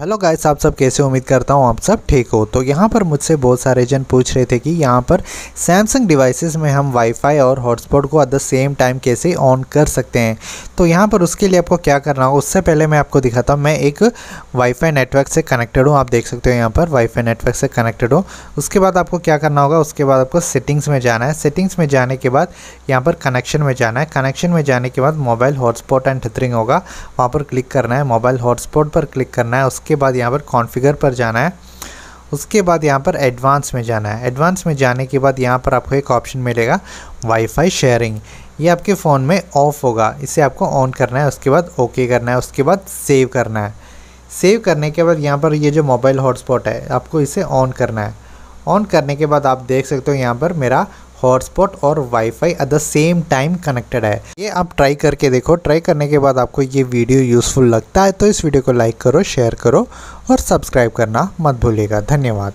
hello guys आप सब कैसे उम्मीद करता हूँ आप सब ठीक हो तो यहाँ पर मुझसे बहुत सारे जन पूछ रहे थे कि यहाँ पर सैमसंग डिवाइसेस में हम वाईफाई और हॉटस्पॉट को एट द सेम टाइम कैसे ऑन कर सकते हैं तो यहाँ पर उसके लिए आपको क्या करना होगा उससे पहले मैं आपको दिखाता हूँ मैं एक वाईफाई नेटवर्क से कनेक्टेड हूँ आप देख सकते हो यहाँ पर वाईफाई नेटवर्क से कनेक्टेड हो उसके बाद आपको क्या करना होगा उसके बाद आपको सेटिंग्स में जाना है सेटिंग्स में जाने के बाद यहाँ पर कनेक्शन में जाना है कनेक्शन में जाने के बाद मोबाइल हॉटस्पॉट एंड थिथरिंग होगा वहाँ पर क्लिक करना है मोबाइल हॉटस्पॉट पर क्लिक करना है उसके बाद यहाँ पर कॉन्फ़िगर पर जाना है उसके बाद यहाँ पर एडवांस में जाना है एडवांस में जाने के बाद यहाँ पर आपको एक ऑप्शन मिलेगा वाईफाई शेयरिंग ये आपके फ़ोन में ऑफ़ होगा इसे आपको ऑन करना है उसके बाद ओके करना है उसके बाद सेव करना है सेव करने के बाद यहाँ पर ये जो मोबाइल हॉटस्पॉट है आपको इसे ऑन करना है ऑन करने के बाद आप देख सकते हो यहाँ पर मेरा हॉटस्पॉट और WiFi at the same time connected है ये आप ट्राई करके देखो ट्राई करने के बाद आपको ये वीडियो यूज़फुल लगता है तो इस वीडियो को लाइक करो शेयर करो और सब्सक्राइब करना मत भूलिएगा धन्यवाद